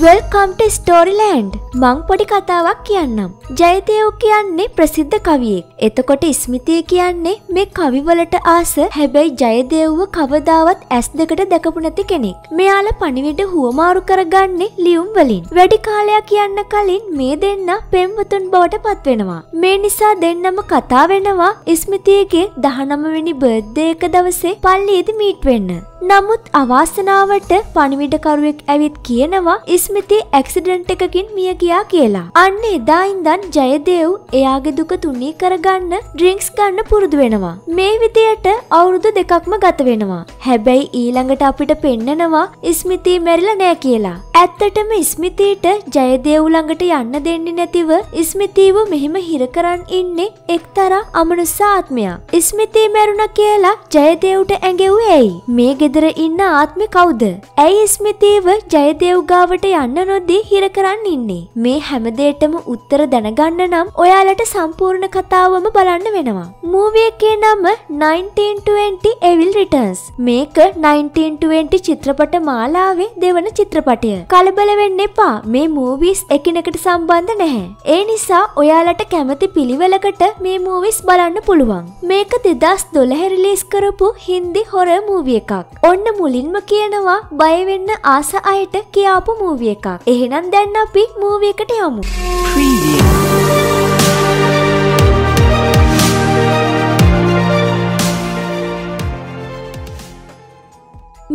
වෙල්කම්ට ස්ටෝරිලෑන්ඩ් මං පොඩි කතාවක් කියන්නම්. ජයතයෝ කියන්නේ ප්‍රසිද්ධ කවියෙක්. එතකොට ස්මිතිය කියන්නේ මේ කවිවලට ආස හැබැයි ජයදේව්ව කවදාවත් ඇස් දෙකට දැකපු නැති කෙනෙක්. මෙයාල පණිවිඩ හුවමාරු කරගන්නේ ලියුම් වලින්. වැඩි කාලයක් කියන්න කලින් මේ දෙන්න පෙම්වතුන් බවට පත්වෙනවා. මේ නිසා දෙන්නම කතා වෙනවා ස්මිතියගේ දහනමවෙනි බර්ද්ධයක දවසේ පල්ලියේද මීට් වෙන්න. නමුත් අවාසනාවට පණිවිඩකරුවෙක් ඇවිත් කියනවා ඉස්මිතේ ඇක්සිඩන්ට් එකකින් මිය ගියා කියලා. අන්න එදා ඉඳන් ජයදේව් එයාගේ දුක තුනී කරගන්න ඩ්‍රින්ක්ස් ගන්න පුරුදු වෙනවා. මේ විදියට අවුරුදු දෙකක්ම ගත වෙනවා. හැබැයි ඊළඟට අපිට පෙන්නනවා ඉස්මිතේ මැරිලා නෑ කියලා. ඇත්තටම ස්මිතීට ජයදේව් ළඟට යන්න දෙන්නේ නැතිව ස්මිතීව මෙහෙම හිර කරන් ඉන්නේ එක්තරා අමනුසාත්මයා. ස්මිතී මැරුණා කියලා ජයදේව්ට ඇඟෙව්වේ ඇයි? මේ ගෙදර ඉන්න ආත්මේ කවුද? ඇයි ස්මිතීව ජයදේව් ගාවට යන්න නොදී හිර කරන් ඉන්නේ? මේ හැමදේටම උත්තර දැනගන්න නම් ඔයාලට සම්පූර්ණ කතාවම බලන්න වෙනවා. මූවී එකේ නම 1920 Evil Returns. මේක 1920 චිත්‍රපට මාලාවේ දෙවන චිත්‍රපටය. කලබල වෙන්න එපා මේ මූවිස් එකිනෙකට සම්බන්ධ නැහැ. ඒ නිසා ඔයාලට කැමති පිළිවෙලකට මේ මූවිස් බලන්න පුළුවන්. මේක දෙදස් දොළහ රිලිස් කරපු හින්දි හොර මූවිය එකක්. ඔන්න මුලින්ම කියනවා බයවෙන්න ආස අයට කියාපු මූවිය එකක්. එහෙනම් දැන් අපි මූවියකට යමු. ප්‍රී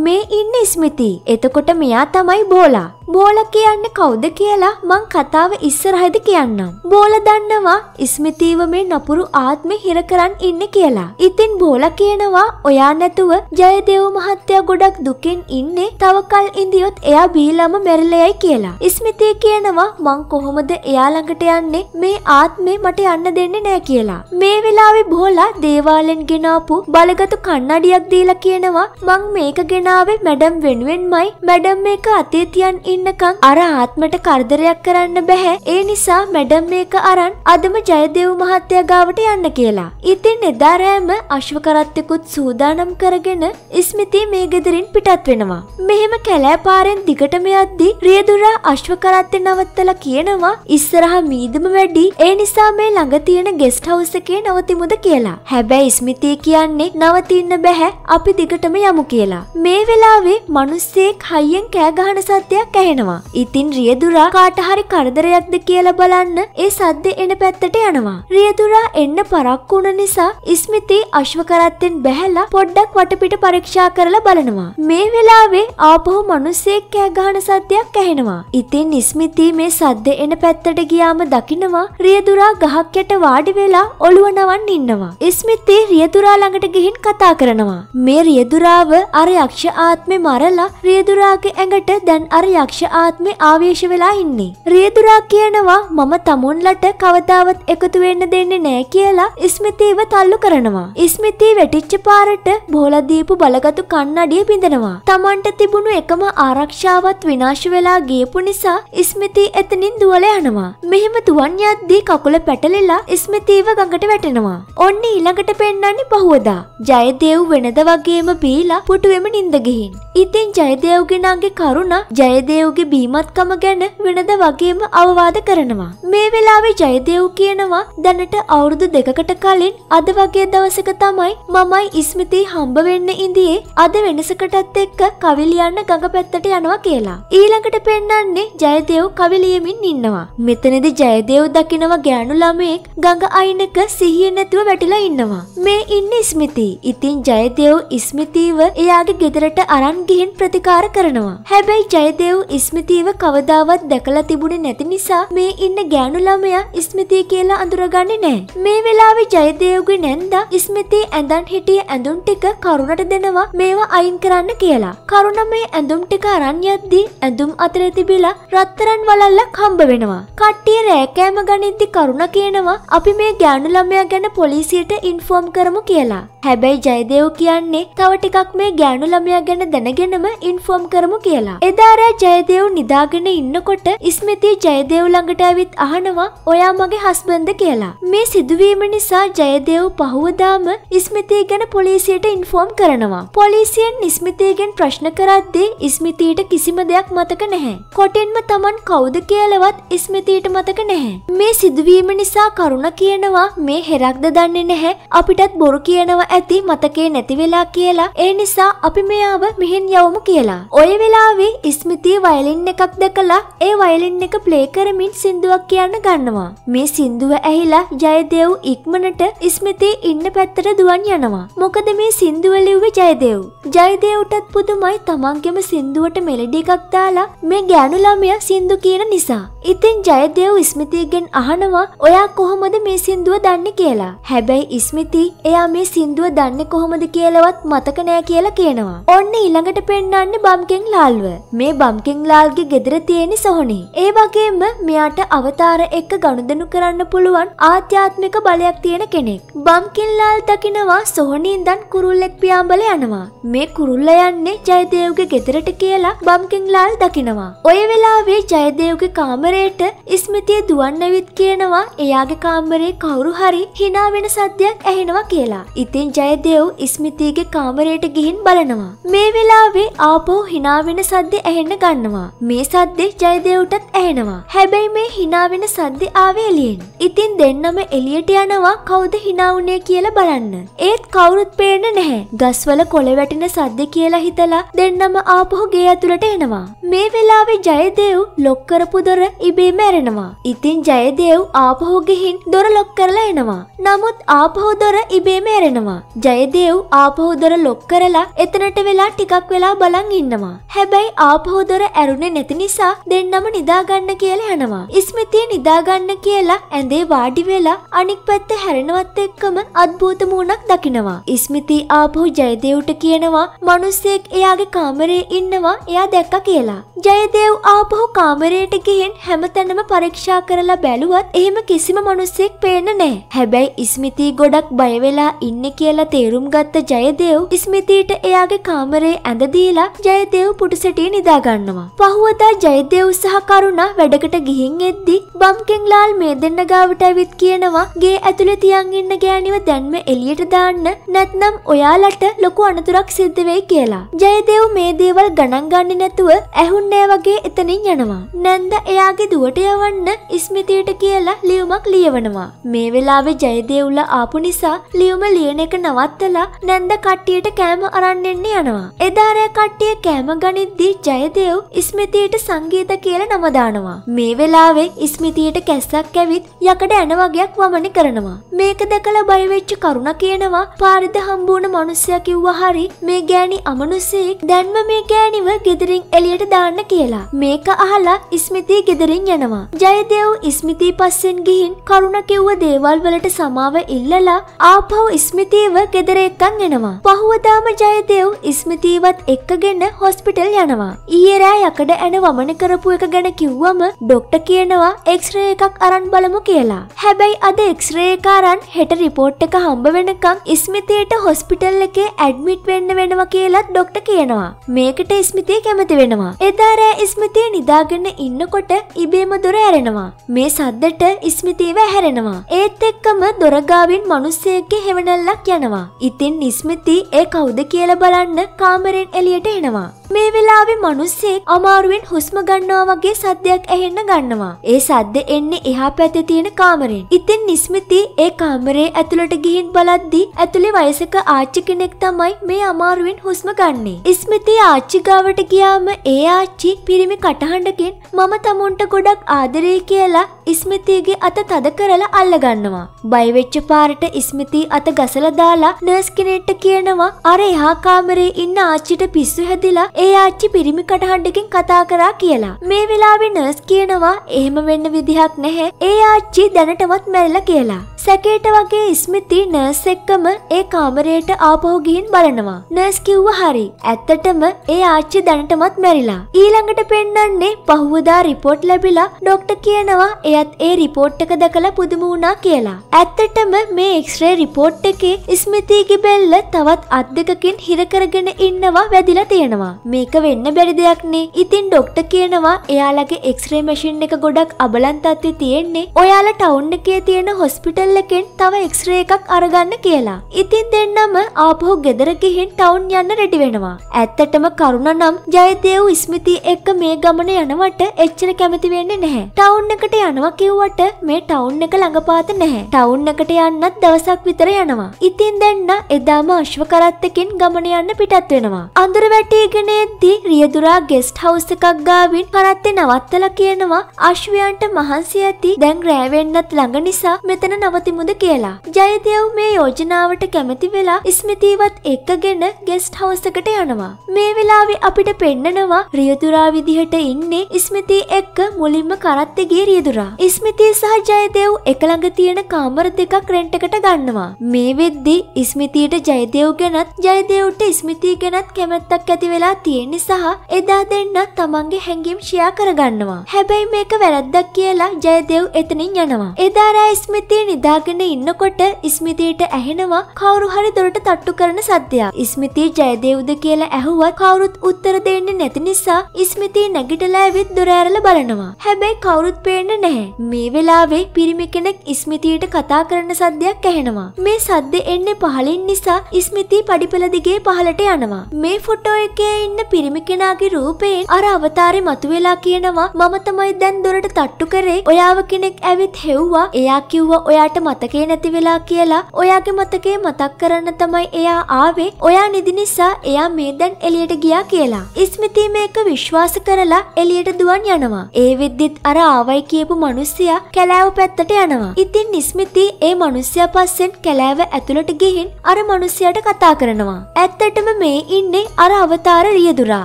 මේ ඉන්න ස්මිති. එතකොට මෙයා තමයි බෝලා. බෝල කියන්න කවුද කියලා මං කතාව ඉස්සරහද කියන්නම්. බෝල දන්නවා ඉස්මිතීව මේ නපුරු ආත්මෙ හිර කරන් ඉන්න කියලා. ඉතින් බෝල කියනවා ඔයා නැතුව ජයදේව මහත්තයා ගොඩක් දුකෙන් ඉන්නේ තව කල් ඉඳියොත් එයා බීලම මැරිලයයි කියලා. ඉස්මිතී කියනවා මං කොහොමද එයා ළඟට යන්නේ මේ ආත්මෙ මට යන්න දෙන්නේ නෑ කියලා. මේ වෙලාවේ බෝලා දේවාලෙන් ගෙනාපු බලගතු කන්නඩියක් දීලා කියනවා මං මේක ගෙනාවේ මැඩම් වෙනුවෙන්මයි මැඩම් මේක අතේ තියන් ඉන්නකම් අර ආත්මට කරදරයක් කරන්න බැහැ. ඒ නිසා මැඩම් මේක අරන් අදම ජයදේව මහත්තයා ගාවට යන්න කියලා. ඉතින් එදා රෑම අශ්ව කරත්තෙකුත් සූදානම් කරගෙන ස්මිති මේ ගෙදරින් පිටත් වෙනවා. මෙහෙම කැලෑපාරෙන් දිගටම යද්දී රියදුරා අශ්ව කරත්තේ නවත්තලා කියනවා ඉස්සරහා මීදම වැඩි. ඒ නිසා මේ ළඟ තියෙන ගෙස්ට් හවුස් එකේ නවතිමුද කියලා. හැබැයි ස්මිති කියන්නේ නවතින්න බෑ අපි දිගටම යමු කියලා. මේ වෙලාවේ මිනිස්සෙක් හයියෙන් කෑ ගහන සද්දයක් ඇහෙනවා. ඇහෙනවා. ඉතින් රියදුරා කාට හරි කරදරයක්ද කියලා බලන්න ඒ සද්ද එන පැත්තට යනවා. රියදුරා එන්න පරක්කු වුණ නිසා ඉස්මිතේ අශ්ව කරත්තෙන් බැහැලා පොඩ්ඩක් වටපිට පරීක්ෂා කරලා බලනවා. මේ වෙලාවේ ආපහු මිනිස්සෙක් කෑ ගහන සද්දයක් ඇහෙනවා. ඉතින් ඉස්මිතී මේ සද්ද එන පැත්තට ගියාම දකිනවා රියදුරා ගහක් යට වාඩි වෙලා ඔළුව නවන් ඉන්නවා. ඉස්මිතේ රියදුරා ළඟට ගිහින් කතා කරනවා. මේ රියදුරාව අර යක්ෂ ආත්මේ මරලා රියදුරාගේ ඇඟට දැන් අර යක්ෂ යක්ෂ ආත්මේ ආවේශ වෙලා ඉන්නේ. රියදුරා කියනවා මම තමුන්ලට කවදාවත් එකතු වෙන්න දෙන්නේ නෑ කියලා ඉස්මිතීව තල්ලු කරනවා. ඉස්මිතී වැටිච්ච පාරට බෝලා දීපු බලගතු කන්නඩිය බිඳනවා. Tamanට තිබුණු එකම ආරක්ෂාවත් විනාශ වෙලා ගියපු නිසා ඉස්මිතී එතනින් දුවලා යනවා. මෙහෙම දුවන් යද්දී කකුල පැටලිලා ඉස්මිතීව ගඟට වැටෙනවා. ඔන්න ඊළඟට පෙන්වන්නේ පහුවදා. ජයදේව් වෙනද වගේම බීලා පුටුවෙම නිින්ද ගිහින්. ඉතින් ජයදේව්ගේ නංගේ කරුණ ජයදේව් ජයදේව්ගේ බීමත්කම ගැන වෙනද වගේම අවවාද කරනවා. මේ වෙලාවේ ජයදේව් කියනවා දැනට අවුරුදු දෙකකට කලින් අද වගේ දවසක තමයි මමයි ඉස්මිතී හම්බ වෙන්න ඉඳියේ අද වෙනසකටත් එක්ක කවි ලියන්න ගඟ පැත්තට යනවා කියලා. ඊළඟට පෙන්වන්නේ ජයදේව් කවි ලියමින් ඉන්නවා. මෙතනදී ජයදේව් දකිනවා ගෑනු ළමයෙක් ගඟ අයිනක සිහිය නැතුව වැටිලා ඉන්නවා. මේ ඉන්නේ ඉස්මිතී. ඉතින් ජයදේව් ඉස්මිතීව එයාගේ ගෙදරට අරන් ගිහින් ප්‍රතිකාර කරනවා. හැබැයි ජයදේව් ඉස්මිතීව කවදාවත් දැකලා තිබුණේ නැති නිසා මේ ඉන්න ගෑනු ළමයා ඉස්මිතී කියලා අඳුරගන්නේ නැහැ. මේ වෙලාවේ ජයදේව්ගේ නැන්දා ඉස්මිතී ඇඳන් හිටිය ඇඳුම් ටික කරුණට දෙනවා මේවා අයින් කරන්න කියලා. කරුණ මේ ඇඳුම් ටික අරන් යද්දී ඇඳුම් අතර තිබිලා රත්තරන් වලල්ලක් හම්බ වෙනවා. කට්ටිය රෑකෑම ගනිද්දි කරුණ කියනවා අපි මේ ගෑනු ළමයා ගැන පොලිසියට ඉන්ෆෝම් කරමු කියලා. හැබැයි ජයදේව් කියන්නේ තව ටිකක් මේ ගෑනු ළමයා ගැන දැනගෙනම ඉන්ෆෝම් කරමු කියලා. එදාරෑ ජයදේව් නිදාගෙන ඉන්නකොට ඉස්මති ජයදේව් ළඟට ඇවිත් අහනවා ඔයා මගේ හස්බන්ද කියලා. මේ සිදුවීම නිසා ජයදේව් පහුවදාම ඉස්මතිය ගැන පොලිසියට ඉන්ෆෝම් කරනවා. පොලිසියෙන් ඉස්මතියගෙන් ප්‍රශ්න කරද්දී ඉස්මතියට කිසිම දෙයක් මතක නැහැ. කොටින්ම Taman කවුද කියලාවත් ඉස්මතියට මතක නැහැ. මේ සිදුවීම නිසා කරුණ කියනවා මේ හෙරක්ද දන්නේ නැහැ අපිටත් බොරු කියනවා ඇති මතකේ නැතිවෙලා කියලා ඒ නිසා අපි මෙයාව මෙහෙන් යවමු කියලා. ඔය වෙලාවේ ඉස්මිතී වයලින් එකක් දැකලා ඒ වයලින් එක ප්ලේ කරමින් සින්දුවක් කියන්න ගන්නවා. මේ සින්දුව ඇහිලා ජයදේව් ඉක්මනට ඉස්මිතී ඉන්න පැත්තට දුවන් යනවා. මොකද මේ සින්දුව ලිව්වේ ජයදේව්. ජයදේව්ටත් පුදුමයි තමන්ගෙම සින්දුවට මෙලඩි එකක් දාලා මේ ගෑනු ළමයා සින්දු කියන නිසා. ඉතින් ජයදේව් ඉස්මිතීගෙන් අහනවා ඔයා කොහොමද මේ සින්දුව දන්නේ කියලා. හැබැයි ඉස්මිතී එයා මේ සින්දුව සින්දුව දන්නේ කොහොමද කියලාවත් මතක නෑ කියලා කියනවා. ඔන්න ඊළඟට පෙන්වන්නේ බම්කෙන් ලාල්ව. මේ බම්කෙන් ලාල්ගේ ගෙදර තියෙන සොහනේ. ඒ වගේම මෙයාට අවතාර එක්ක ගනුදෙනු කරන්න පුළුවන් ආධ්‍යාත්මික බලයක් තියෙන කෙනෙක්. බම්කෙන් ලාල් දකිනවා සොහනින්දන් කුරුල්ලෙක් පියාඹල යනවා. මේ කුරුල්ල යන්නේ ජයදේව්ගේ ගෙදරට කියලා බම්කෙන් ලාල් දකිනවා. ඔය වෙලාවේ ජයදේව්ගේ කාමරයට ඉස්මතිය දුවන්නවිත් කියනවා එයාගේ කාමරේ කවුරු හරි hina වෙන සද්දයක් ඇහෙනවා කියලා. ඉතින් ඉතින් ජයදේව් ඉස්මිතීගේ කාමරයට ගිහින් බලනවා. මේ වෙලාවේ ආපෝ හිනාවෙන සද්දේ ඇහෙන්න ගන්නවා. මේ සද්දේ ජයදේව්ටත් ඇහෙනවා. හැබැයි මේ හිනාවෙන සද්දේ ආවේ එළියෙන්. ඉතින් දෙන්නම එළියට යනවා කවුද හිනාවුනේ කියලා බලන්න. ඒත් කවුරුත් පේන්නේ නැහැ. ගස්වල කොළ වැටෙන සද්දේ කියලා හිතලා දෙන්නම ආපහු ගේ ඇතුළට එනවා. මේ වෙලාවේ ජයදේව් ලොක් කරපු දොර ඉබේම ඇරෙනවා. ඉතින් ජයදේව් ආපහු ගිහින් දොර ලොක් කරලා එනවා. නමුත් ආපහු දොර ඉබේම ඇරෙනවා. ඉන්නවා. ජයදේව් ආපහුදොර ලොක් කරලා එතනට වෙලා ටිකක් වෙලා බලන් ඉන්නවා. හැබැයි ආපහුදොර ඇරුණේ නැති නිසා දෙන්නම නිදාගන්න කියලා යනවා. ඉස්මිතිය නිදාගන්න කියලා ඇඳේ වාඩි වෙලා අනික් පැත්ත හැරෙනවත් එක්කම අද්භූත මූණක් දකිනවා. ඉස්මිති ආපහු ජයදේව්ට කියනවා මිනිස්සෙක් එයාගේ කාමරේ ඉන්නවා එයා දැක්කා කියලා. ජයදේව් ආපහු කාමරයට ගිහින් හැමතැනම පරීක්ෂා කරලා බැලුවත් එහෙම කිසිම මිනිස්සෙක් පේන්නේ නැහැ. හැබැයි ඉස්මිති ගොඩක් බය වෙලා ඉන්නේ කියලා තේරුම් ගත්ත ජයදේව් ස්මිතිට එයාගේ කාමරේ ඇඳ දීලා ජයදේව් පුටුසැටියේ නිදා ගන්නවා. පහුවදා ජයදේව් සහ කරුණා වැඩකට ගිහින් එද්දි බම්කෙන්ලාල් මේ දෙන්න ගාවට ඇවිත් කියනවා ගේ ඇතුලේ තියන් ඉන්න ගෑනිව දැන්ම එළියට දාන්න නැත්නම් ඔයාලට ලොකු අනතුරක් සිද්ධ වෙයි කියලා. ජයදේව් මේ දේවල් ගණන් ගන්නේ නැතුව ඇහුන්නේ වගේ එතනින් යනවා. නැන්ද එයාගේ දුවට යවන්න ස්මිතියට කියලා ලියුමක් ලියවනවා. මේ වෙලාවේ ජයදේව්ලා ආපු නිසා ලියුම ලියන එක නවත්තලා නැන්ද කට්ටියට කෑම අරන්නෙන්න යනවා. එදාරෑ කට්ටිය කෑම ගනිද්දී ජයදේව් ඉස්මිතියට සංගීත කියලා නමදානවා. මේ වෙලාවේ ඉස්මිතියට කැස්සක් ඇවිත් යකඩ ඇන වගයක් වමන කරනවා. මේක දැකලා බයවෙච්ච කරුණ කියනවා පාරිද හම්බුණ මනුස්සයා කිව්වා හරි මේ ගෑණි අමනුස්සයෙක් දැන්ම මේ ගෑණිව ගෙදරින් එළියට දාන්න කියලා. මේක අහලා ඉස්මිතී ගෙදරින් යනවා. ජයදේව් ඉස්මිතී පස්සෙන් ගිහින් කරුණ කිව්ව දේවල් වලට සමාව ඉල්ලලා ආපහු ඉස්මිතී ඒව ගෙදර එක්කන් එනවා. පහුවදාම ජයදේව් ඉස්මිතීවත් එක්කගෙන හොස්පිටල් යනවා. ඊයේ රෑ යකඩ ඇන වමන කරපු එක ගැන කිව්වම ඩොක්ටර් කියනවා එක්ස්රේ එකක් අරන් බලමු කියලා. හැබැයි අද එක්ස්රේ එක අරන් හෙට රිපෝට් එක හම්බ වෙනකම් ඉස්මිතේට හොස්පිටල් එකේ ඇඩ්මිට් වෙන්න වෙනවා කියලත් ඩොක්ටර් කියනවා. මේකට ඉස්මිතේ කැමති වෙනවා. එදා රෑ ඉස්මිතේ නිදාගෙන ඉන්නකොට ඉබේම දොර ඇරෙනවා. මේ සද්දට ඉස්මිතේව ඇහැරෙනවා. ඒත් එක්කම දොරගාවින් මිනිස්සෙක්ගේ හෙවණල්ලක් යනවා. යනවා. ඉතින් නිස්මිති ඒ කවුද කියලා බලන්න කාමරෙන් එළියට එනවා. මේ වෙලාවේ මිනිස්සෙක් අමාරුවෙන් හුස්ම ගන්නවා වගේ සද්දයක් ඇහෙන්න ගන්නවා. ඒ සද්ද එන්නේ එහා පැත්තේ තියෙන කාමරෙන්. ඉතින් නිස්මිති ඒ කාමරේ ඇතුළට ගිහින් බලද්දී ඇතුලේ වයසක ආච්චි කෙනෙක් තමයි මේ අමාරුවෙන් හුස්ම ගන්නෙ. ඉස්මිති ආච්චි ගාවට ගියාම ඒ ආච්චි පිරිමි කටහඬකින් මම තමුන්ට ගොඩක් ආදරේ කියලා ඉස්මිතීගේ අත තද කරලා අල්ලගන්නවා. බයිවෙච්ච පාරට ඉස්මිතී අත ගසල දාලා නර්ස් කෙනෙට්ට කියනවා අර එහා කාමරේ ඉන්න ආච්චිට පිස්සු හැදිලා ඒ ආච්චි පිරිමි කටහඬකින් කතා කරා කියලා. මේ වෙලාවේ නර්ස් කියනවා එහෙම වෙන්න විදිහක් නැහැ. ඒ ආච්චි දැනටමත් මැරිලා කියලා. සැකේට වගේ ඉස්මිතී නර්ස් එක්කම ඒ කාමරයට ආපහු ගිහින් බලනවා. නර්ස් කිව්ව හරි. ඇත්තටම ඒ ආච්චි දැනටමත් මැරිලා. ඊළඟට පෙන්වන්නේ පහුවදා රිපෝට් ලැබිලා ඩොක්ටර් කියනවා එයා එයත් ඒ රිපෝට් එක දැකලා පුදුම වුණා කියලා. ඇත්තටම මේ එක්ස්රේ රිපෝට් එකේ ස්මිතීගේ බෙල්ල තවත් අත් දෙකකින් හිර කරගෙන ඉන්නවා වැදිලා තියෙනවා. මේක වෙන්න බැරි දෙයක් නේ. ඉතින් ඩොක්ටර් කියනවා එයාලගේ එක්ස්රේ මැෂින් එක ගොඩක් අබලන් තත්ත්වේ තියෙන්නේ. ඔයාලා ටවුන් එකේ තියෙන හොස්පිටල් එකෙන් තව එක්ස්රේ එකක් අරගන්න කියලා. ඉතින් දෙන්නම ආපහු ගෙදර ගිහින් ටවුන් යන්න රෙඩි වෙනවා. ඇත්තටම කරුණ නම් ජයදේව් ස්මිතී එක්ක මේ ගමන යනවට එච්චර කැමති වෙන්නේ නැහැ. ටවුන් එකට යනවා යනවා කිව්වට මේ ටවුන් එක ළඟපාත නැහැ. ටවුන් එකට යන්නත් දවසක් විතර යනවා. ඉතින් දැන්න එදාම අශ්ව කරත්තකින් ගමන යන්න පිටත් වෙනවා. අඳුර වැටීගෙන එද්දී රියදුරා ගෙස්ට් හවුස් එකක් ගාවින් කරත්තේ නවත්තලා කියනවා අශ්වයන්ට මහන්සි ඇති දැන් රෑ වෙන්නත් ළඟ නිසා මෙතන නවතිමුද කියලා. ජයදේව් මේ යෝජනාවට කැමති වෙලා ස්මිතිවත් එක්කගෙන ගෙස්ට් හවුස් එකට යනවා. මේ වෙලාවේ අපිට පෙන්නනවා රියදුරා විදිහට ඉන්නේ ස්මිතී එක්ක මුලින්ම කරත්තේ ගිය රියදුරා. ඉස්මිතිය සහ ජයදෙව් එකළඟ තියෙන කාමර දෙකක් රෙන්ටකට ගන්නවා. මේ වෙද්දි ඉස්මිතියට ජයදෙව් ගැනත් ජයදෙව්ට ඉස්මිතිය ගැනත් කැමැත්තක් ඇති වෙලා තියෙන නිසා එදා දෙන්නත් තමන්ගේ හැඟීම් ෂෙයා කරගන්නවා. හැබැයි මේක වැරද්දක් කියලා ජයදෙව් එතනින් යනවා. එදා රෑ ඉස්මිතිය නිදාගෙන ඉන්නකොට ඉස්මිතියට ඇහෙනවා කවුරු හරි දොරට තට්ටු කරන සද්දයක්. ඉස්මිතිය ජයදෙව්ද කියලා ඇහුවත් කවුරුත් උත්තර දෙන්නේ නැති නිසා ඉස්මිතිය නැගිටලා ඇවිත් දොර ඇරලා බලනවා. හැබැයි කවුරුත් පේන්නේ නැහැ. නෑ. මේ වෙලාවේ පිරිමි කෙනෙක් ඉස්මිතියට කතා කරන සද්දයක් ඇහෙනවා. මේ සද්ද එන්නේ පහලින් නිසා ඉස්මිති පඩිපෙළ දිගේ පහලට යනවා. මේ ෆොටෝ එකේ ඉන්න පිරිමි කෙනාගේ රූපයෙන් අර අවතාරේ මතුවෙලා කියනවා මම තමයි දැන් දොරට තට්ටු කරේ ඔයාව කෙනෙක් ඇවිත් හෙව්වා එයා කිව්වා ඔයාට මතකේ නැති වෙලා කියලා ඔයාගේ මතකේ මතක් කරන්න තමයි එයා ආවේ ඔයා නිදි නිසා එයා මේ දැන් එළියට ගියා කියලා ඉස්මිති මේක විශ්වාස කරලා එළියට දුවන් යනවා ඒ විද්දිත් අර ආවයි කියපු මිනිස්සයා කැලෑව පැත්තට යනවා. ඉතින් නිස්මිති ඒ මිනිස්සයා පස්සෙන් කැලෑව ඇතුළට ගිහින් අර මිනිස්සයාට කතා කරනවා. ඇත්තටම මේ ඉන්නේ අර අවතාර රියදුරා.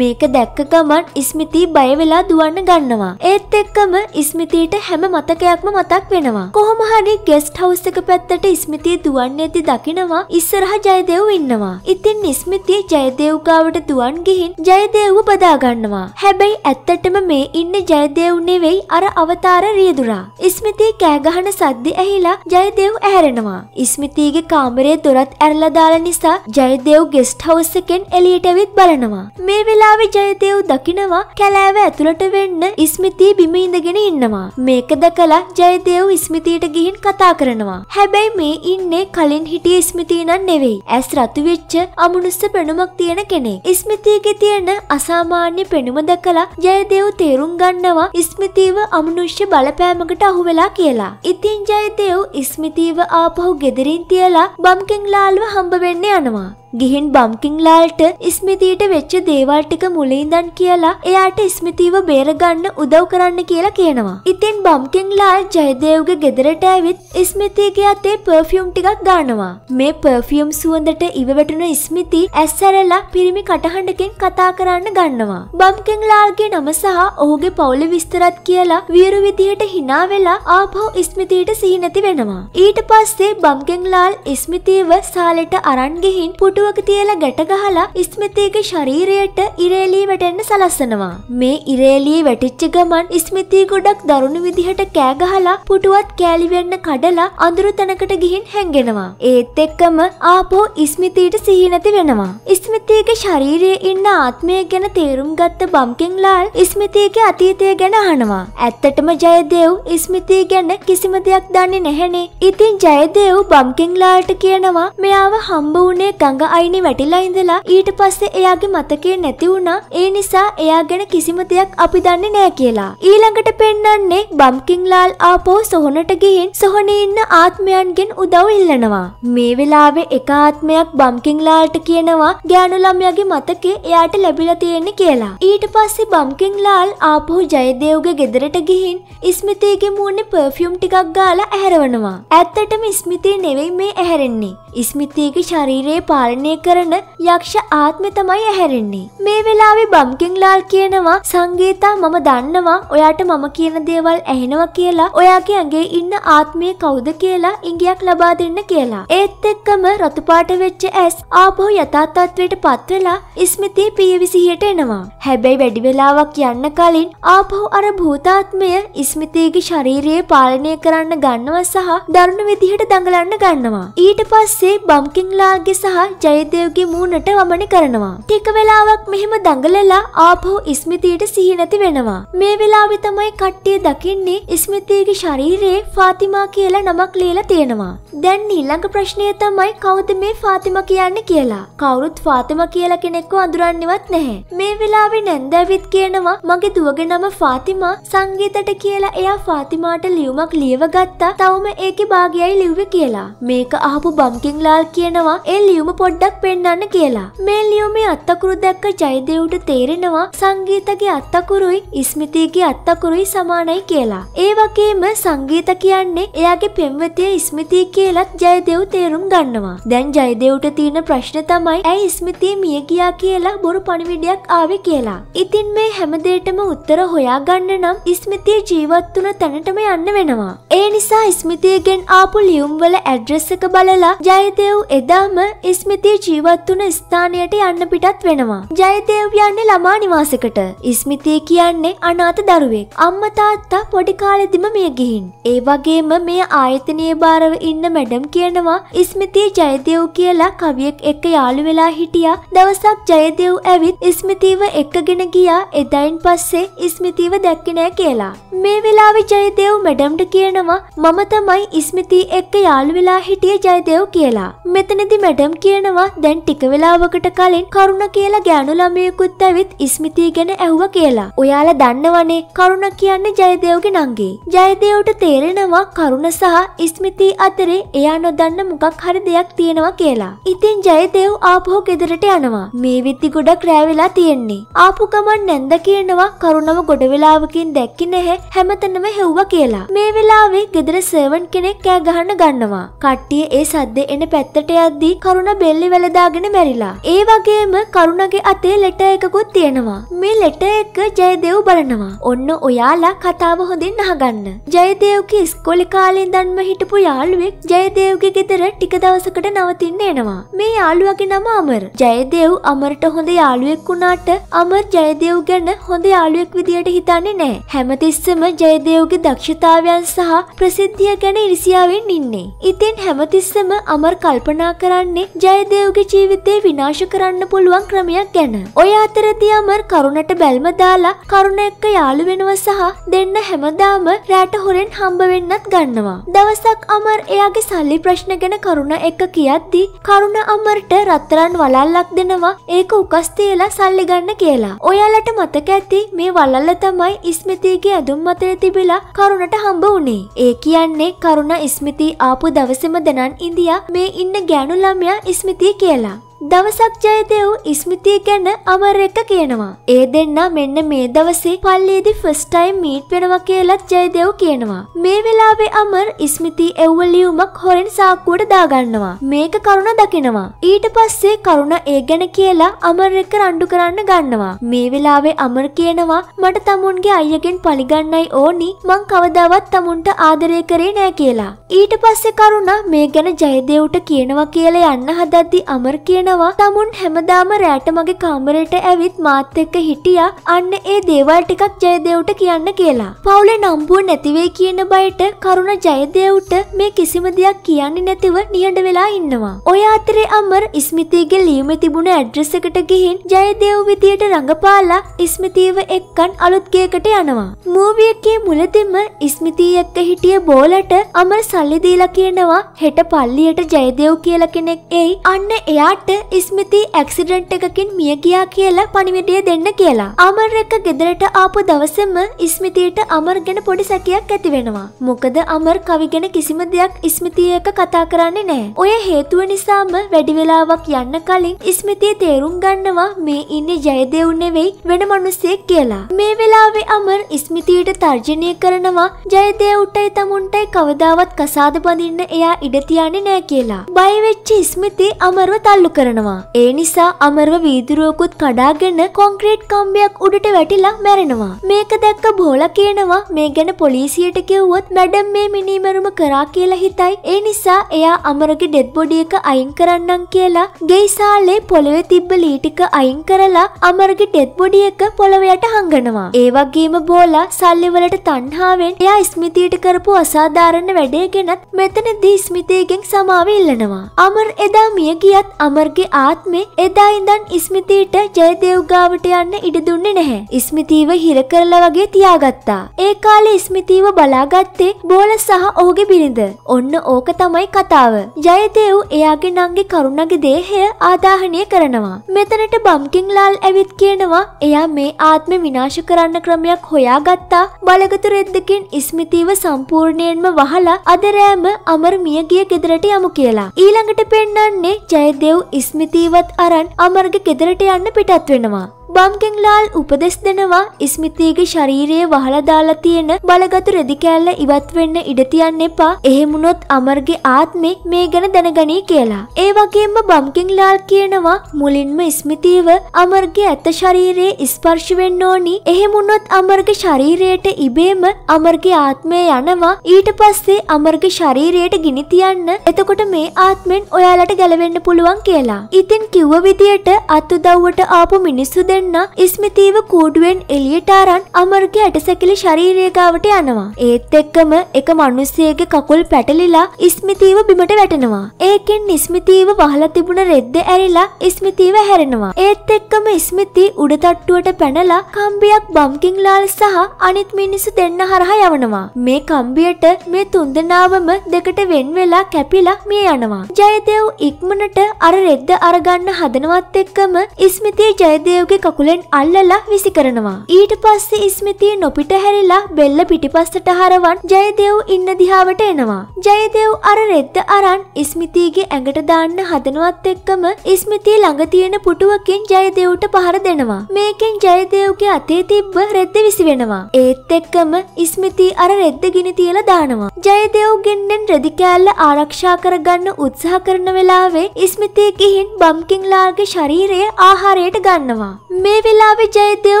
මේක දැක්ක ගමන් ඉස්මිති බය වෙලා දුවන්න ගන්නවා. ඒත් එක්කම ඉස්මිතිට හැම මතකයක්ම මතක් වෙනවා. කොහොම හරි ගෙස්ට් හවුස් එක පැත්තට ඉස්මිති දුවන්නේදී දකිනවා ඉස්සරහ ජයදේව් ඉන්නවා. ඉතින් ඉස්මිති ජයදේව් ගාවට දුවන් ගිහින් ජයදේව්ව බදා ගන්නවා. හැබැයි ඇත්තටම මේ ඉන්නේ ජයදේව් නෙවෙයි අර අවතාර රියදුනා. ඉස්මිතී කෑගහන සද්දි ඇහිලා ජයදේව් ඇහැරෙනවා. ඉස්මිතීගේ කාමරයේ දොරත් ඇරලා දාලා නිසා ජයදේව් ගෙස්ට් හවුස් එකෙන් එළියට ඇවිත් බලනවා. මේ වෙලාවේ ජයදේව් දකිනවා කැලෑව ඇතුළට වෙන්න ඉස්මිතී බිම ඉඳගෙන ඉන්නවා. මේක දැකලා ජයදේව් ඉස්මිතීට ගිහින් කතා කරනවා. හැබැයි මේ ඉන්නේ කලින් හිටිය ඉස්මිතී නන් නෙවෙයි. ඇස් රතු වෙච්ච අමනුස්ස පෙනුමක් තියෙන කෙනෙක්. ඉස්මිතීගේ තියෙන අසාමාන්‍ය පෙනුම දැකලා ජයදේව් තේරුම් ගන්නවා ඉස්මිතීව අමනුෂ්‍ය බල බලපෑමකට අහු වෙලා කියලා. ඉතින් ජයදේව් ඉස්මිතීව ආපහු ගෙදරින් තියලා බම්කෙන් ලාල්ව හම්බ වෙන්න යනවා. ගිහින් බම්කින්ලාල්ට ඉස්මිතීට වෙච්ච දේවල් ටික මුලින්දන් කියලා එයාට ඉස්මිතීව බේරගන්න උදව් කරන්න කියලා කියනවා. ඉතින් බම්කින්ලාල් ජයදේව්ගේ ගෙදරට ඇවිත් ඉස්මිතීගේ අතේ පර්ෆියුම් ටිකක් ගන්නවා. මේ පර්ෆියුම් සුවඳට ඉව වැටුණු ඉස්මිතී ඇස්සරලා පිරිමි කටහඬකින් කතා කරන්න ගන්නවා. බම්කින්ලාල්ගේ නම සහ ඔහුගේ පවුල විස්තරත් කියලා වියරු විදිහට hina වෙලා ආපහු ඉස්මිතීට සිහි නැති වෙනවා. ඊට පස්සේ බම්කින්ලාල් ඉස්මිතීව සාලෙට අරන් ගිහින් පුටු තට්ටුවක තියලා ගැට ගහලා ස්මිතීගේ ශරීරයට ඉරේලී වැටෙන්න සලස්සනවා. මේ ඉරේලී වැටිච්ච ගමන් ස්මිතී ගොඩක් දරුණු විදිහට කෑ ගහලා පුටුවත් කෑලි වෙන්න කඩලා අඳුරු තැනකට ගිහින් හැංගෙනවා. ඒත් එක්කම ආපහු ස්මිතීට සිහි නැති වෙනවා. ස්මිතීගේ ශරීරයේ ඉන්න ආත්මය ගැන තේරුම් ගත්ත බම්කින්ලාල් ස්මිතීගේ අතීතය ගැන අහනවා. ඇත්තටම ජයදේව් ස්මිතී ගැන කිසිම දෙයක් දන්නේ නැහැනේ. ඉතින් ජයදේව් බම්කින්ලාල්ට කියනවා මෙයාව හම්බ වුණේ ගඟ අයිනේ වැටිලා ඉඳලා ඊට පස්සේ එයාගේ මතකේ නැති වුණා ඒ නිසා එයා ගැන කිසිම දෙයක් අපි දන්නේ නෑ කියලා. ඊළඟට පෙන්වන්නේ බම්කින්ලාල් ආපෝ සොහොනට ගිහින් සොහොනේ ඉන්න ආත්මයන්ගෙන් උදව් ඉල්ලනවා. මේ වෙලාවේ එක ආත්මයක් බම්කින්ලාල්ට කියනවා ගෑනු ළමයාගේ මතකේ එයාට ලැබිලා තියෙන්නේ කියලා. ඊට පස්සේ බම්කින්ලාල් ආපහු ජයදේව්ගේ ගෙදරට ගිහින් ඉස්මිතේගේ මූණේ පර්ෆියුම් ටිකක් ගාලා ඇහැරවනවා. ඇත්තටම ඉස්මිතේ නෙවෙයි මේ ඇහැරෙන්නේ. ඉස්මිතේගේ ශරීරයේ පාලනය පාලනය කරන යක්ෂ ආත්මය තමයි ඇහැරෙන්නේ. මේ වෙලාවේ බම්කින්ලාල් කියනවා සංගීතා මම දන්නවා ඔයාට මම කියන දේවල් ඇහෙනවා කියලා ඔයාගේ ඇඟේ ඉන්න ආත්මය කවුද කියලා ඉඟියක් ලබා දෙන්න කියලා. ඒත් එක්කම රතුපාට වෙච්ච ඇස් ආපහු යථා තත්ත්වයට පත් වෙලා ඉස්මිතේ පියවිසිහියට එනවා. හැබැයි වැඩි වෙලාවක් යන්න කලින් ආපහු අර භූතාත්මය ඉස්මිතේගේ ශරීරයේ පාලනය කරන්න ගන්නවා සහ දරුණු විදිහට දඟලන්න ගන්නවා. ඊට පස්සේ බම්කින්ලාල්ගේ සහ ජය ජයදේව්ගේ මූණට වමන කරනවා. ටික වෙලාවක් මෙහෙම දඟලලා ආපහු ඉස්මිතියට සිහි නැති වෙනවා. මේ වෙලාවේ තමයි කට්ටිය දකින්නේ ඉස්මිතියගේ ශරීරයේ ෆාතිමා කියලා නමක් ලියලා තියෙනවා. දැන් ඊළඟ ප්‍රශ්නය තමයි කවුද මේ ෆාතිමා කියන්නේ කියලා. කවුරුත් ෆාතිමා කියලා කෙනෙක්ව අඳුරන්නේවත් නැහැ. මේ වෙලාවේ නැන්දාවිත් කියනවා මගේ දුවගේ නම ෆාතිමා සංගීතට කියලා එයා ෆාතිමාට ලියුමක් ලියව ගත්තා. තවම ඒකේ භාගයයි ලිව්වේ කියලා. මේක අහපු බම්කින්ලාල් කියනවා ඒ ලියුම පොඩ්ඩ පොඩ්ඩක් පෙන්න්න කියලා. මේ ලියෝමේ අත්තකුරු දැක්ක ජයදෙව්ට තේරෙනවා සංගීතගේ අත්තකුරුයි ඉස්මිතීගේ අත්තකුරුයි සමානයි කියලා. ඒ වගේම සංගීත කියන්නේ එයාගේ පෙම්වතිය ඉස්මිතී කියලත් ජයදෙව් තේරුම් ගන්නවා. දැන් ජයදෙව්ට තියෙන ප්‍රශ්න තමයි ඇයි ඉස්මිතී මිය ගියා කියලා බොරු පණිවිඩයක් ආවේ කියලා. ඉතින් මේ හැමදේටම උත්තර හොයාගන්න නම් ඉස්මිතිය ජීවත් වුණ තැනටම යන්න වෙනවා. ඒ නිසා ඉස්මිතියගෙන් ආපු ලියුම්වල ඇඩ්‍රෙස් එක බලලා ජයදෙව් එදාම ඉස්මිතිය ඔහුගේ ජීවත්වන ස්ථානයට යන්න පිටත් වෙනවා. ජයදේව් යන්නේ ළමා නිවාසකට. ඉස්මිතේ කියන්නේ අනාථ දරුවෙක්. අම්මා තාත්තා පොඩි කාලෙදිම මිය ගිහින්. ඒ වගේම මේ ආයතනීය බාරව ඉන්න මැඩම් කියනවා ඉස්මිතේ ජයදේව් කියලා කවියෙක් එක්ක යාළු වෙලා හිටියා. දවසක් ජයදේව් ඇවිත් ඉස්මිතීව එක්කගෙන ගියා. එදායින් පස්සේ ඉස්මිතීව දැක්කේ නෑ කියලා. මේ වෙලාවේ ජයදේව් මැඩම්ට කියනවා මම තමයි ඉස්මිතී එක්ක යාළු වෙලා හිටිය ජයදේව් කියලා. මෙතනදි මැඩම් කියනවා කියනවා දැන් ටික වෙලාවකට කලින් කරුණ කියලා ගෑනු ළමයෙකුත් ඇවිත් ඉස්මිතී ගැන ඇහුව කියලා. ඔයාලා දන්නවනේ කරුණ කියන්නේ ජයදේව්ගේ නංගි. ජයදේව්ට තේරෙනවා කරුණ සහ ඉස්මිතී අතරේ එයා නොදන්න මොකක් හරි දෙයක් තියෙනවා කියලා. ඉතින් ජයදේව් ආපහු ගෙදරට යනවා. මේ විත්ති ගොඩක් රෑ වෙලා තියෙන්නේ. ආපු ගමන් නැන්ද කියනවා කරුණව ගොඩ වෙලාවකින් දැක්කේ නැහැ හැමතැනම හෙව්වා කියලා. මේ වෙලාවේ ගෙදර සර්වන් කෙනෙක් කෑ ගහන්න ගන්නවා. කට්ටිය ඒ සද්ද එන පැත්තට යද්දී කරුණ බෙල්ල කෑල්ලි වැලදාගෙන මැරිලා. ඒ වගේම කරුණගේ අතේ ලෙට එකකුත් තියෙනවා. මේ ලෙට එක ජයදෙව් බලනවා. ඔන්න ඔයාලා කතාව හොඳින් අහගන්න. ජයදේව්ගේ ඉස්කෝලේ කාලේ ඉඳන්ම හිටපු යාළුවෙක් ජයදේව්ගේ ගෙදර ටික දවසකට නවතින්න එනවා. මේ යාළුවගේ නම අමර. ජයදේව් අමරට හොඳ යාළුවෙක් වුණාට අමර් ජයදේව් ගැන හොඳ යාළුවෙක් විදියට හිතන්නේ නැහැ. හැමතිස්සෙම ජයදේව්ගේ දක්ෂතාවයන් සහ ප්‍රසිද්ධිය ගැන ඉරිසියාවෙන් ඉන්නේ. ඉතින් හැමතිස්සම අමර් කල්පනා කරන්නේ ජයදේව් දෙව්ගේ ජීවිතේ විනාශ කරන්න පුළුවන් ක්‍රමයක් ගැන. ඔය අතරදී අමර් කරුණට බැල්ම දාලා කරුණ එක්ක යාළු වෙනවා සහ දෙන්න හැමදාම රැට හොරෙන් හම්බ වෙන්නත් ගන්නවා. දවසක් අමර් එයාගේ සල්ලි ප්‍රශ්න ගැන කරුණ එක්ක කියද්දී කරුණ අමර්ට රත්තරන් වලල්ලක් දෙනවා ඒක උකස් තියලා සල්ලි ගන්න කියලා. ඔයාලට මතක ඇති මේ වලල්ල තමයි ඉස්මිතීගේ ඇඳුම් මතේ තිබිලා කරුණට හම්බ වුණේ. ඒ කියන්නේ කරුණ ඉස්මිතී ආපු දවසේම දනන් ඉන්දියා මේ ඉන්න ගෑනු ළමයා ඉස්මිතී සතිය කියලා. දවසක් ජයදෙව් ඉස්මිතිය ගැන අමර එක කියනවා. ඒ දෙන්න මෙන්න මේ දවසේ පල්ලියේදි ෆස්ට් ටයිම් මීට් වෙනවා කියලත් ජයදෙව් කියනවා. මේ වෙලාවේ අමර ඉස්මිති එව්ව ලියුමක් හොරෙන් සාක්කුවට දාගන්නවා. මේක කරුණ දකිනවා. ඊට පස්සේ කරුණ ඒ ගැන කියලා අමර එක රණ්ඩු කරන්න ගන්නවා. මේ වෙලාවේ අමර කියනවා මට තමුන්ගේ අයියගෙන් පලිගන්නයි ඕනි. මං කවදාවත් තමුන්ට ආදරය කරේ නෑ කියලා. ඊට පස්සේ කරුණ මේ ගැන ජයදෙව්ට කියනවා කියලා යන්න හදද්දි අමර කියනවා හිතෙනවා තමුන් හැමදාම රෑට මගේ කාමරයට ඇවිත් මාත් එක්ක හිටියා අන්න ඒ දේවල් ටිකක් ජයදේව්ට කියන්න කියලා. පවුලේ නම්බුව නැතිවේ කියන බයට කරුණ ජයදේව්ට මේ කිසිම දෙයක් කියන්නේ නැතිව නිහඬ වෙලා ඉන්නවා. ඔය අතරේ අමර් ඉස්මිතීගේ ලියුමේ තිබුණ ඇඩ්‍රස් එකට ගිහින් ජයදේව් විදියට රඟපාලා ඉස්මිතීව එක්කන් අලුත් ගේකට යනවා. මූවි එකේ මුලදෙම ඉස්මිතී එක්ක හිටිය බෝලට අමර සල්ලි දීලා කියනවා හෙට පල්ලියට ජයදේව් කියලා කෙනෙක් එයි අන්න එයාට ස්මිති ඇක්සිඩන්ට් එකකින් මිය ගියා කියලා පණිවිඩය දෙන්න කියලා. අමර් එක ගෙදරට ආපු දවසෙම ස්මිතියට අමර් ගැන පොඩි සැකයක් ඇති වෙනවා. මොකද අමර් කවි ගැන කිසිම දෙයක් ස්මිතිය එක කතා කරන්නේ නැහැ. ඔය හේතුව නිසාම වැඩි වෙලාවක් යන්න කලින් ස්මිතිය තේරුම් ගන්නවා මේ ඉන්නේ ජයදේව් නෙවෙයි වෙන මිනිස්සෙක් කියලා. මේ වෙලාවේ අමර් ස්මිතියට තර්ජනය කරනවා ජයදේව්ටයි තමුන්ටයි කවදාවත් කසාද බඳින්න එයා ඉඩ තියන්නේ නැහැ කියලා. බය වෙච්ච ස්මිති අමරව තල්ලු කරනවා. කරනවා. ඒ නිසා අමරව වීදුරුවකුත් කඩාගෙන කොන්ක්‍රීට් කම්බයක් උඩට වැටිලා මැරෙනවා. මේක දැක්ක බෝලා කියනවා මේ ගැන පොලිසියට කිව්වොත් මැඩම් මේ මිනීමරුම කරා කියලා හිතයි. ඒ නිසා එයා අමරගේ ඩෙඩ් බොඩි එක අයින් කරන්නම් කියලා ගෙයිසාලේ පොළවේ තිබ්බ ලී ටික අයින් කරලා අමරගේ ඩෙඩ් බොඩි එක පොළවයට හංගනවා. ඒ වගේම බෝලා සල්ලි වලට තණ්හාවෙන් එයා ස්මිතියට කරපු අසාධාරණ වැඩේ ගැනත් මෙතනදී ස්මිතේගෙන් සමාව ඉල්ලනවා. අමර එදා මිය ගියත් අමර්ගේ මගේ ආත්මේ එදා ඉඳන් ඉස්මිතීට ජයදේව් ගාවට යන්න ඉඩ දුන්නේ නැහැ. ඉස්මිතීව හිර කරලා වගේ තියාගත්තා. ඒ කාලේ ඉස්මිතීව බලාගත්තේ බෝල සහ ඔහුගේ බිරිඳ. ඔන්න ඕක තමයි කතාව. ජයදේව් එයාගේ නංගේ කරුණගේ දේහය ආදාහනය කරනවා. මෙතනට බම්කින්ලාල් ඇවිත් කියනවා එයා මේ ආත්මේ විනාශ කරන්න ක්‍රමයක් හොයාගත්තා. බලගතු රෙද්දකින් ඉස්මිතීව සම්පූර්ණයෙන්ම වහලා අද රෑම අමර මියගිය ගෙදරට යමු කියලා. ඊළඟට පෙන්වන්නේ ජයදේව් ඉස්මිතීවත් අරන් අමර්ග ගෙදරට යන්න පිටත් වෙනවා. බම්කෙන්ලාල් උපදෙස් දෙනවා ඉස්මිතීගේ ශරීරයේ වහලා දාලා තියෙන බලගතු රෙදි කෑල්ල ඉවත් වෙන්න ඉඩ තියන්න එපා. එහෙමුනොත් අමර්ගේ ආත්මේ මේ ගැන දැනගනී කියලා. ඒ වගේම බම්කෙන්ලාල් කියනවා මුලින්ම ඉස්මිතීව අමර්ගේ ඇත්ත ශරීරයේ ස්පර්ශ වෙන්න ඕනි. එහෙමුනොත් අමර්ගේ ශරීරයට ඉබේම අමර්ගේ ආත්මය යනවා. ඊට පස්සේ අමර්ගේ ශරීරයට ගිනි තියන්න. එතකොට මේ ආත්මෙන් ඔයාලට ගැලවෙන්න පුළුවන් කියලා. ඉතින් කිව්ව විදියට අත් උදව්වට ආපු මිනිස්සු දෙන්න දෙන්න ඉස්මිතීව කූඩුවෙන් එලියට අරන් අමර්ගේ ඇටසැකිලි ශරීරය ගාවට යනවා. ඒත් එක්කම එක මිනිස්සෙගේ කකුල් පැටලිලා ඉස්මිතීව බිමට වැටෙනවා. ඒකෙන් ඉස්මිතීව වහලා තිබුණ රෙද්ද ඇරිලා ඉස්මිතීව හැරෙනවා. ඒත් එක්කම ඉස්මිතී උඩ තට්ටුවට පැනලා කම්බියක් බම්කින් ලාල් සහ අනිත් මිනිස්සු දෙන්න හරහා යවනවා. මේ කම්බියට මේ තුන්දෙනාවම දෙකට වෙන් වෙලා කැපිලා මිය යනවා. ජයදේව් ඉක්මනට අර රෙද්ද අරගන්න හදනවත් එක්කම ඉස්මිතී ජයදේව්ගේ කකුලෙන් අල්ලලා විසි කරනවා. ඊට පස්සේ ඉස්මිතිය නොපිට හැරිලා බෙල්ල පිටිපස්සට හරවන් ජයදෙව් ඉන්න දිහාවට එනවා. ජයදෙව් අර රෙද්ද අරන් ඉස්මිතියගේ ඇඟට දාන්න හදනවත් එක්කම ඉස්මිතිය ළඟ තියෙන පුටුවකින් ජයදෙව්ට පහර දෙනවා. මේකෙන් ජයදෙව්ගේ අතේ තිබ්බ රෙද්ද විසි වෙනවා. ඒත් එක්කම ඉස්මිති අර රෙද්ද ගිනි තියලා දානවා. ජයදෙව් ගෙන්නෙන් රෙදි කෑල්ල ආරක්ෂා කරගන්න උත්සාහ කරන වෙලාවේ ඉස්මිති ගිහින් බම්කින්ලාගේ ශරීරය ආහාරයට ගන්නවා. මේ වෙලාවෙ ජයදෙව්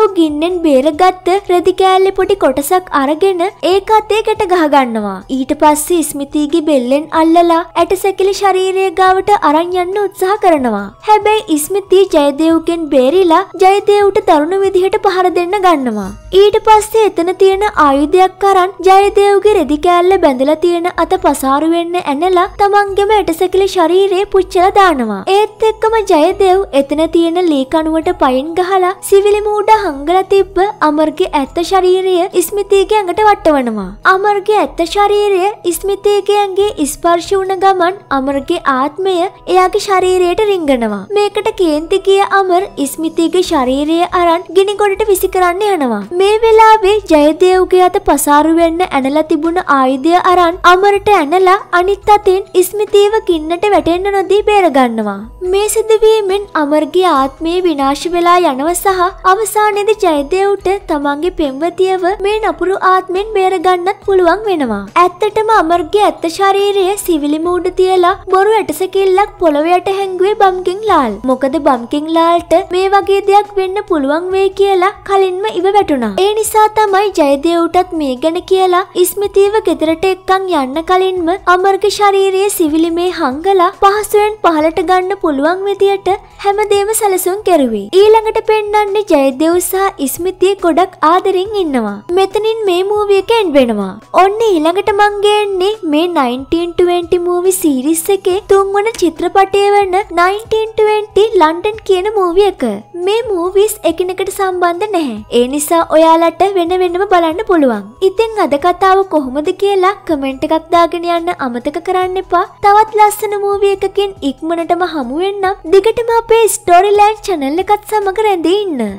ගින්නෙන් බේරගත්ත රෙදි කෑල්ලි පොඩි කොටසක් අරගෙන ඒක අතේ ගැට ගහගන්නවා. ඊට පස්සේ ස්මිතිගේ බෙල්ලෙන් අල්ලලා ඇටසැකිලි ශරීරය ගාවට අරන් යන්න උත්සාහ කරනවා. හැබැයි ස්මිති ජයදෙව්ගෙන් බේරිලා ජයදෙව්ට තරුණ විදිහට පහර දෙන්න ගන්නවා. ඊට පස්සේ එතන තියෙන ආයුධයක් අරන් ජයදෙව්ගේ රෙදි කෑල්ල බැඳලා තියෙන අත පසාරු වෙන්න ඇනලා තමන්ගේම ඇටසැකිලි ශරීරේ පුච්චලා දානවා. ඒත් එක්කම ජයදෙව් එතන තියෙන ලී කණුවට පයින් ගහ ගහලා සිවිලි මූඩ හංගලා තිබ්බ අමර්ගේ ඇත්ත ශරීරය ඉස්මිතීගේ ඇඟට වටවනවා. අමර්ගේ ඇත්ත ශරීරය ඉස්මිතීගේ ඇඟේ ස්පර්ශ වුණ ගමන් අමර්ගේ ආත්මය එයාගේ ශරීරයට රිංගනවා. මේකට කේන්ති ගිය අමර් ඉස්මිතීගේ ශරීරය අරන් ගිනිගොඩට විසි කරන්න යනවා. මේ වෙලාවේ ජයදේව්ගේ අත පසාරු වෙන්න ඇනලා තිබුණ ආයුධය අරන් අමරට ඇනලා අනිත් අතෙන් ඉස්මිතීව ගින්නට වැටෙන්න නොදී බේරගන්නවා. මේ සිදුවීමෙන් අමර්ගේ ආත්මය විනාශ වෙලා යනව සහ අවසානයේදී ජයදේව්ට තමන්ගේ පෙම්වතියව මේ නපුරු ආත්මෙන් බේරගන්නත් පුළුවන් වෙනවා. ඇත්තටම අමර්ගේ ඇත්ත ශරීරය සිවිලි මූඩ තියලා බොරු ඇටසකිල්ලක් පොළොවයට හැංගුවේ බම්කින් ලාල්. මොකද බම්කින් ලාල්ට මේ වගේ දෙයක් වෙන්න පුළුවන් වෙයි කියලා කලින්ම ඉව වැටුණා. ඒ නිසා තමයි ජයදේව්ටත් මේ ගැන කියලා ඉස්මිතීව ගෙදරට එක්කන් යන්න කලින්ම අමර්ගේ ශරීරයේ සිවිලි මේ හංගලා පහසුවෙන් පහලට ගන්න පුළුවන් විදියට හැමදේම සැලසුම් කෙරුවේ. ඊළඟට පෙන්නන්නේ ජයදෙව් සහ ඉස්මිතිය ගොඩක් ආදරෙන් ඉන්නවා. මෙතනින් මේ මූවිය එක එන්ඩ් වෙනවා. ඔන්න ඊළඟට මං ගේන්නේ මේ 1920 මූවි සීරිස් එකේ තුන්වන චිත්‍රපටය වන 1920 ලන්ඩන් කියන මූවිය එක. මේ මූවිස් එකිනෙකට සම්බන්ධ නැහැ. ඒ නිසා ඔයාලට වෙන වෙනම බලන්න පුළුවන්. ඉතින් අද කතාව කොහොමද කියලා කමෙන්ට් එකක් දාගෙන යන්න අමතක කරන්න එපා. තවත් ලස්සන මූවිය එකකින් ඉක්මනටම හමු වෙන්නම්. දිගටම අපේ ස්ටෝරි ලයින් channel එකත් සමග රැඳඉන්න